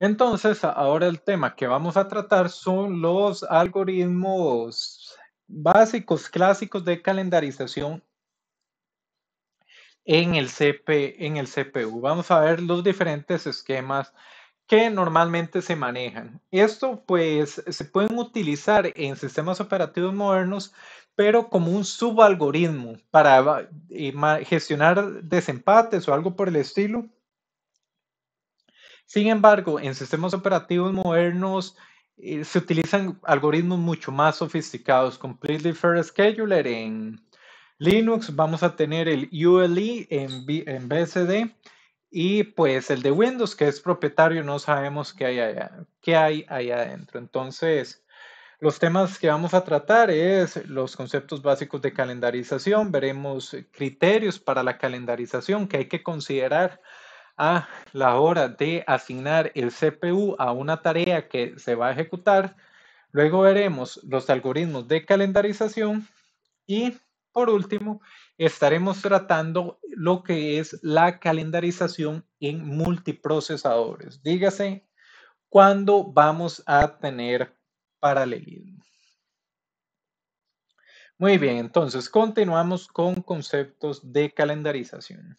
Entonces, ahora el tema que vamos a tratar son los algoritmos básicos, clásicos de calendarización en el, CPU. Vamos a ver los diferentes esquemas que normalmente se manejan. Esto pues se pueden utilizar en sistemas operativos modernos, pero como un subalgoritmo para eh, gestionar desempates o algo por el estilo sin embargo, en sistemas operativos modernos eh, se utilizan algoritmos mucho más sofisticados. Completely Fair Scheduler en Linux, vamos a tener el ULE en, en BSD y pues el de Windows, que es propietario, no sabemos qué hay allá, qué hay allá adentro. Entonces, los temas que vamos a tratar es los conceptos básicos de calendarización, veremos criterios para la calendarización que hay que considerar a la hora de asignar el CPU a una tarea que se va a ejecutar. Luego veremos los algoritmos de calendarización y por último estaremos tratando lo que es la calendarización en multiprocesadores. Dígase cuándo vamos a tener paralelismo. Muy bien, entonces continuamos con conceptos de calendarización.